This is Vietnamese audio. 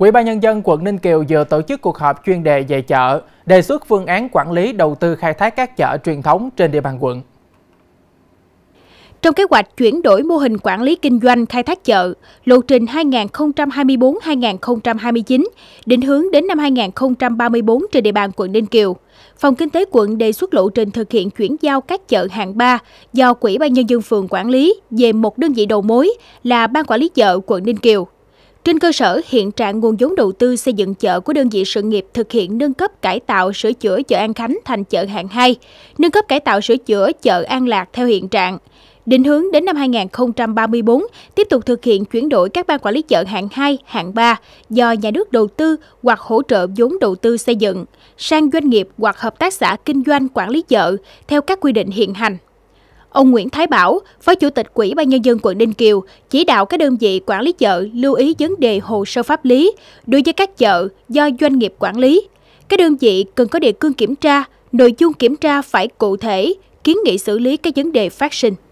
Quỹ ban nhân dân quận Ninh Kiều vừa tổ chức cuộc họp chuyên đề về chợ, đề xuất phương án quản lý đầu tư khai thác các chợ truyền thống trên địa bàn quận. Trong kế hoạch chuyển đổi mô hình quản lý kinh doanh khai thác chợ, lộ trình 2024-2029, định hướng đến năm 2034 trên địa bàn quận Ninh Kiều, Phòng Kinh tế quận đề xuất lộ trình thực hiện chuyển giao các chợ hạng 3 do Quỹ ban Nhân dân phường quản lý về một đơn vị đầu mối là Ban Quản lý chợ quận Ninh Kiều. Trên cơ sở hiện trạng nguồn vốn đầu tư xây dựng chợ của đơn vị sự nghiệp thực hiện nâng cấp cải tạo sửa chữa chợ An Khánh thành chợ hạng 2, nâng cấp cải tạo sửa chữa chợ An Lạc theo hiện trạng. Định hướng đến năm 2034, tiếp tục thực hiện chuyển đổi các ban quản lý chợ hạng 2, hạng 3 do nhà nước đầu tư hoặc hỗ trợ vốn đầu tư xây dựng, sang doanh nghiệp hoặc hợp tác xã kinh doanh quản lý chợ theo các quy định hiện hành. Ông Nguyễn Thái Bảo, Phó Chủ tịch Quỹ ban nhân dân quận Ninh Kiều, chỉ đạo các đơn vị quản lý chợ lưu ý vấn đề hồ sơ pháp lý đối với các chợ do doanh nghiệp quản lý. Các đơn vị cần có đề cương kiểm tra, nội dung kiểm tra phải cụ thể, kiến nghị xử lý các vấn đề phát sinh.